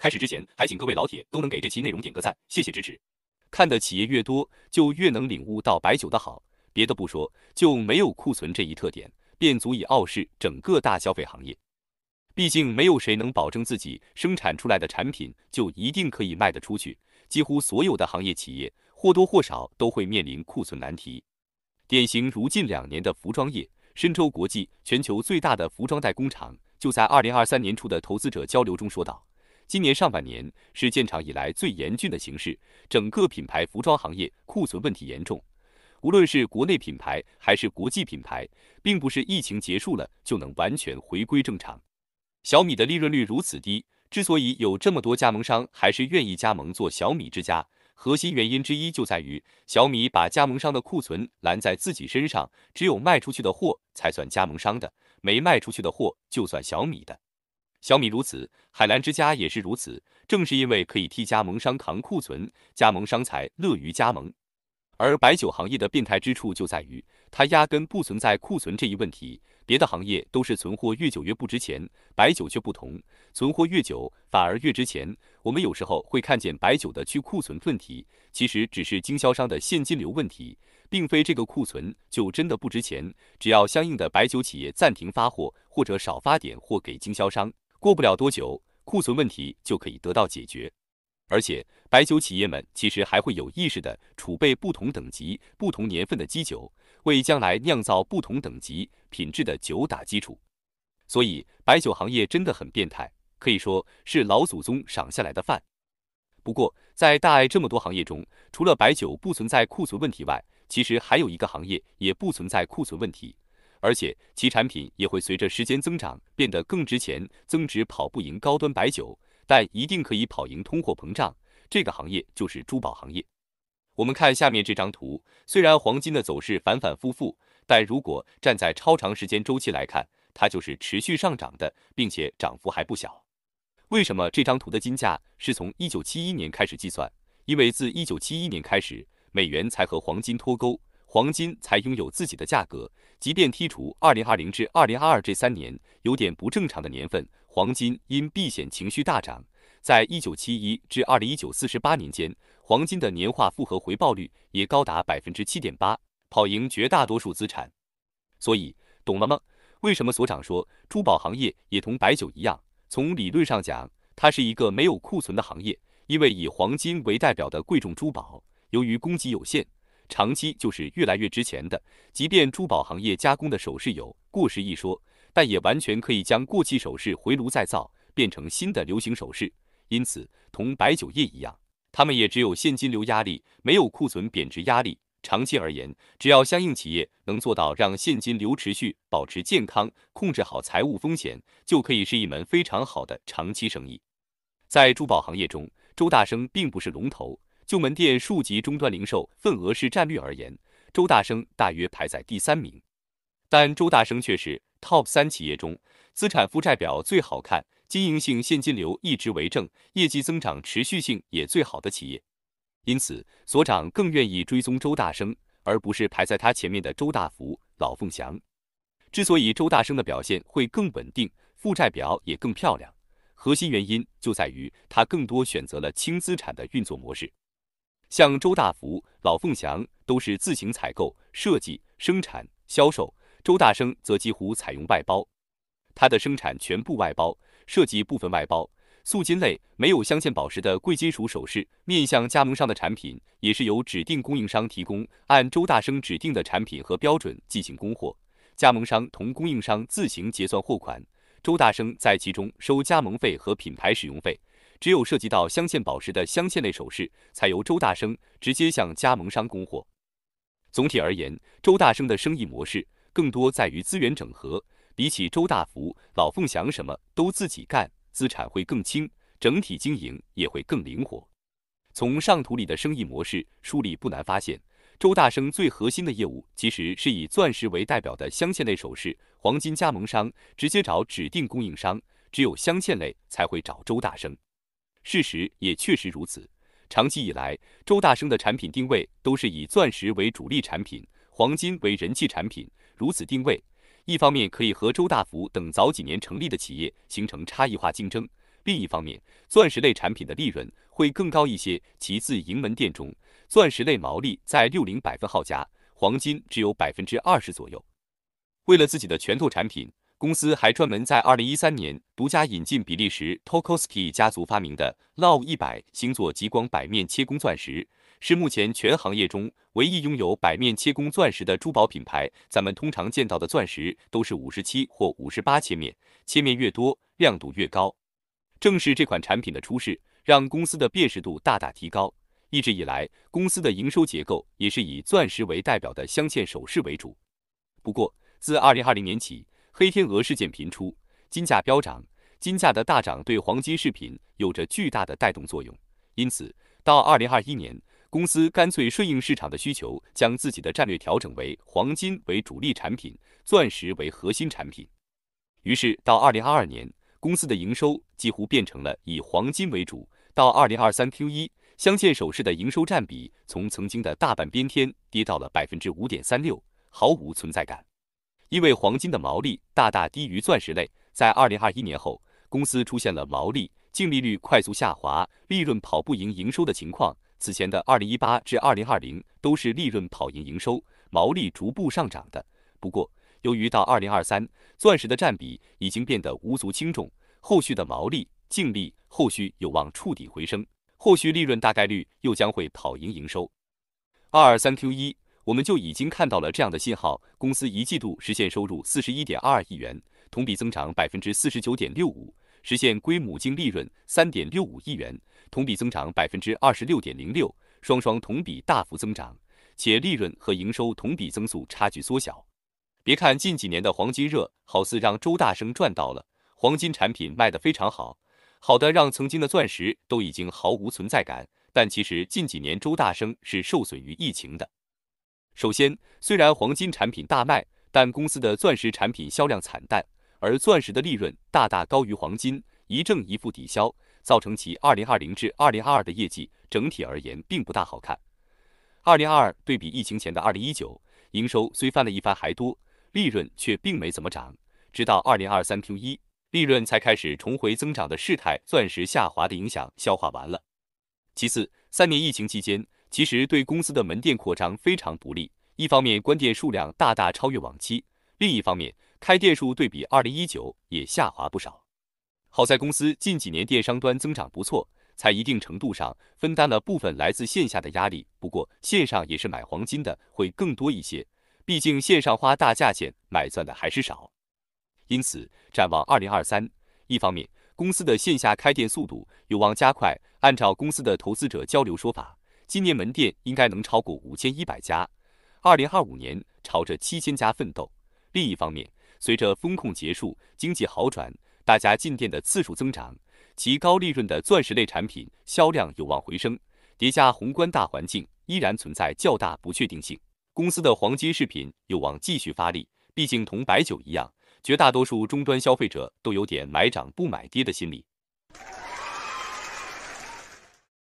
开始之前，还请各位老铁都能给这期内容点个赞，谢谢支持。看的企业越多，就越能领悟到白酒的好。别的不说，就没有库存这一特点，便足以傲视整个大消费行业。毕竟，没有谁能保证自己生产出来的产品就一定可以卖得出去。几乎所有的行业企业或多或少都会面临库存难题。典型如近两年的服装业，深州国际全球最大的服装代工厂就在二零二三年初的投资者交流中说道。今年上半年是建厂以来最严峻的形势，整个品牌服装行业库存问题严重。无论是国内品牌还是国际品牌，并不是疫情结束了就能完全回归正常。小米的利润率如此低，之所以有这么多加盟商还是愿意加盟做小米之家，核心原因之一就在于小米把加盟商的库存拦在自己身上，只有卖出去的货才算加盟商的，没卖出去的货就算小米的。小米如此，海澜之家也是如此。正是因为可以替加盟商扛库存，加盟商才乐于加盟。而白酒行业的变态之处就在于，它压根不存在库存这一问题。别的行业都是存货越久越不值钱，白酒却不同，存货越久反而越值钱。我们有时候会看见白酒的去库存问题，其实只是经销商的现金流问题，并非这个库存就真的不值钱。只要相应的白酒企业暂停发货，或者少发点货给经销商。过不了多久，库存问题就可以得到解决。而且，白酒企业们其实还会有意识地储备不同等级、不同年份的基酒，为将来酿造不同等级、品质的酒打基础。所以，白酒行业真的很变态，可以说是老祖宗赏下来的饭。不过，在大爱这么多行业中，除了白酒不存在库存问题外，其实还有一个行业也不存在库存问题。而且其产品也会随着时间增长变得更值钱，增值跑不赢高端白酒，但一定可以跑赢通货膨胀。这个行业就是珠宝行业。我们看下面这张图，虽然黄金的走势反反复复，但如果站在超长时间周期来看，它就是持续上涨的，并且涨幅还不小。为什么这张图的金价是从一九七一年开始计算？因为自一九七一年开始，美元才和黄金脱钩。黄金才拥有自己的价格，即便剔除二零二零至二零二二这三年有点不正常的年份，黄金因避险情绪大涨，在一九七一至二零一九四十八年间，黄金的年化复合回报率也高达百分之七点八，跑赢绝大多数资产。所以，懂了吗？为什么所长说珠宝行业也同白酒一样？从理论上讲，它是一个没有库存的行业，因为以黄金为代表的贵重珠宝，由于供给有限。长期就是越来越值钱的。即便珠宝行业加工的首饰有过时一说，但也完全可以将过期首饰回炉再造，变成新的流行首饰。因此，同白酒业一样，他们也只有现金流压力，没有库存贬值压力。长期而言，只要相应企业能做到让现金流持续保持健康，控制好财务风险，就可以是一门非常好的长期生意。在珠宝行业中，周大生并不是龙头。就门店数级终端零售份额式战略而言，周大生大约排在第三名，但周大生却是 top 三企业中资产负债表最好看、经营性现金流一直为正、业绩增长持续性也最好的企业。因此，所长更愿意追踪周大生，而不是排在他前面的周大福、老凤祥。之所以周大生的表现会更稳定，负债表也更漂亮，核心原因就在于他更多选择了轻资产的运作模式。像周大福、老凤祥都是自行采购、设计、生产、销售，周大生则几乎采用外包。他的生产全部外包，设计部分外包。素金类没有镶嵌宝石的贵金属首饰，面向加盟商的产品也是由指定供应商提供，按周大生指定的产品和标准进行供货。加盟商同供应商自行结算货款，周大生在其中收加盟费和品牌使用费。只有涉及到镶嵌宝石的镶嵌类首饰，才由周大生直接向加盟商供货。总体而言，周大生的生意模式更多在于资源整合，比起周大福、老凤祥什么都自己干，资产会更轻，整体经营也会更灵活。从上图里的生意模式梳理不难发现，周大生最核心的业务其实是以钻石为代表的镶嵌类首饰，黄金加盟商直接找指定供应商，只有镶嵌类才会找周大生。事实也确实如此。长期以来，周大生的产品定位都是以钻石为主力产品，黄金为人气产品。如此定位，一方面可以和周大福等早几年成立的企业形成差异化竞争；另一方面，钻石类产品的利润会更高一些。其自营门店中，钻石类毛利在六零百分号加，黄金只有百分之二十左右。为了自己的拳头产品。公司还专门在二零一三年独家引进比利时 Tokowski 家族发明的 Love 一百星座极光百面切工钻石，是目前全行业中唯一拥有百面切工钻石的珠宝品牌。咱们通常见到的钻石都是五十七或五十八切面，切面越多，亮度越高。正是这款产品的出世，让公司的辨识度大大提高。一直以来，公司的营收结构也是以钻石为代表的镶嵌首饰为主。不过，自二零二零年起，黑天鹅事件频出，金价飙涨，金价的大涨对黄金饰品有着巨大的带动作用。因此，到二零二一年，公司干脆顺应市场的需求，将自己的战略调整为黄金为主力产品，钻石为核心产品。于是，到二零二二年，公司的营收几乎变成了以黄金为主。到二零二三 Q 一，镶嵌首饰的营收占比从曾经的大半边天跌到了百分之五点三六，毫无存在感。因为黄金的毛利大大低于钻石类，在二零二一年后，公司出现了毛利净利率快速下滑，利润跑不赢营收的情况。此前的二零一八至二零二零都是利润跑赢营收，毛利逐步上涨的。不过，由于到二零二三，钻石的占比已经变得无足轻重，后续的毛利净利后续有望触底回升，后续利润大概率又将会跑赢营收。二二三 Q 一。我们就已经看到了这样的信号：公司一季度实现收入四十一点二二亿元，同比增长百分之四十九点六五，实现归母净利润三点六五亿元，同比增长百分之二十六点零六，双双同比大幅增长，且利润和营收同比增速差距缩小。别看近几年的黄金热好似让周大生赚到了，黄金产品卖得非常好，好的让曾经的钻石都已经毫无存在感。但其实近几年周大生是受损于疫情的。首先，虽然黄金产品大卖，但公司的钻石产品销量惨淡，而钻石的利润大大高于黄金，一正一负抵消，造成其二零二零至二零二二的业绩整体而言并不大好看。二零二二对比疫情前的二零一九，营收虽翻了一番还多，利润却并没怎么涨，直到二零二三 Q 一，利润才开始重回增长的势态，钻石下滑的影响消化完了。其次，三年疫情期间。其实对公司的门店扩张非常不利，一方面关店数量大大超越往期，另一方面开店数对比二零一九也下滑不少。好在公司近几年电商端增长不错，才一定程度上分担了部分来自线下的压力。不过线上也是买黄金的会更多一些，毕竟线上花大价钱买钻的还是少。因此展望二零二三，一方面公司的线下开店速度有望加快，按照公司的投资者交流说法。今年门店应该能超过五千一百家，二零二五年朝着七千家奋斗。另一方面，随着风控结束，经济好转，大家进店的次数增长，其高利润的钻石类产品销量有望回升。叠加宏观大环境依然存在较大不确定性，公司的黄金饰品有望继续发力。毕竟同白酒一样，绝大多数终端消费者都有点买涨不买跌的心理。